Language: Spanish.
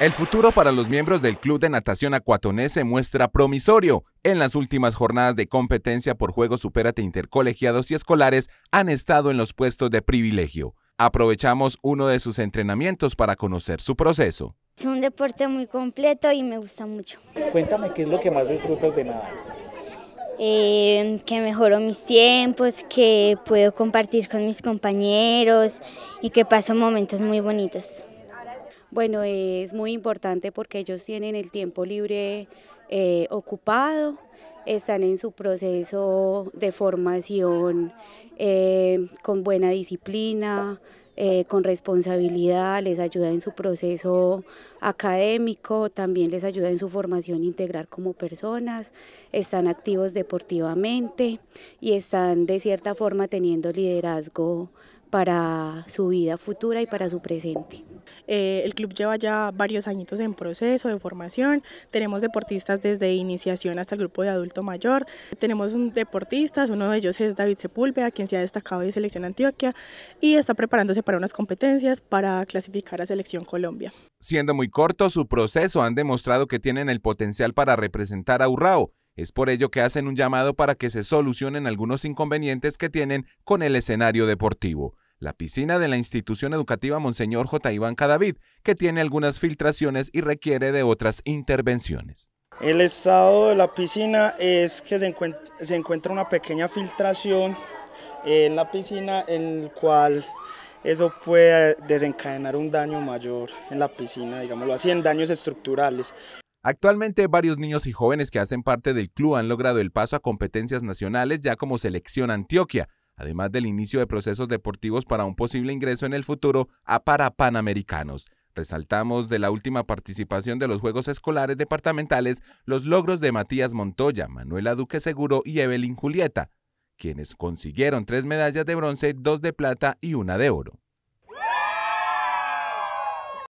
El futuro para los miembros del Club de Natación Acuatonés se muestra promisorio. En las últimas jornadas de competencia por Juegos Supérate Intercolegiados y Escolares han estado en los puestos de privilegio. Aprovechamos uno de sus entrenamientos para conocer su proceso. Es un deporte muy completo y me gusta mucho. Cuéntame qué es lo que más disfrutas de nadar. Em, que mejoro mis tiempos, que puedo compartir con mis compañeros y que paso momentos muy bonitos. Bueno, es muy importante porque ellos tienen el tiempo libre eh, ocupado, están en su proceso de formación eh, con buena disciplina, eh, con responsabilidad, les ayuda en su proceso académico, también les ayuda en su formación integral como personas, están activos deportivamente y están de cierta forma teniendo liderazgo para su vida futura y para su presente. Eh, el club lleva ya varios añitos en proceso de formación, tenemos deportistas desde iniciación hasta el grupo de adulto mayor, tenemos un deportistas, uno de ellos es David Sepúlveda, quien se ha destacado de Selección Antioquia y está preparándose para unas competencias para clasificar a Selección Colombia. Siendo muy corto su proceso, han demostrado que tienen el potencial para representar a Urrao, es por ello que hacen un llamado para que se solucionen algunos inconvenientes que tienen con el escenario deportivo la piscina de la institución educativa Monseñor J. Iván Cadavid, que tiene algunas filtraciones y requiere de otras intervenciones. El estado de la piscina es que se encuentra, una pequeña filtración en la piscina, en el cual eso puede desencadenar un daño mayor en la piscina, digámoslo así, en daños estructurales. Actualmente varios niños y jóvenes que hacen parte del club han logrado el paso a competencias nacionales ya como selección Antioquia, además del inicio de procesos deportivos para un posible ingreso en el futuro a para Panamericanos. Resaltamos de la última participación de los Juegos Escolares Departamentales los logros de Matías Montoya, Manuela Duque Seguro y Evelyn Julieta, quienes consiguieron tres medallas de bronce, dos de plata y una de oro.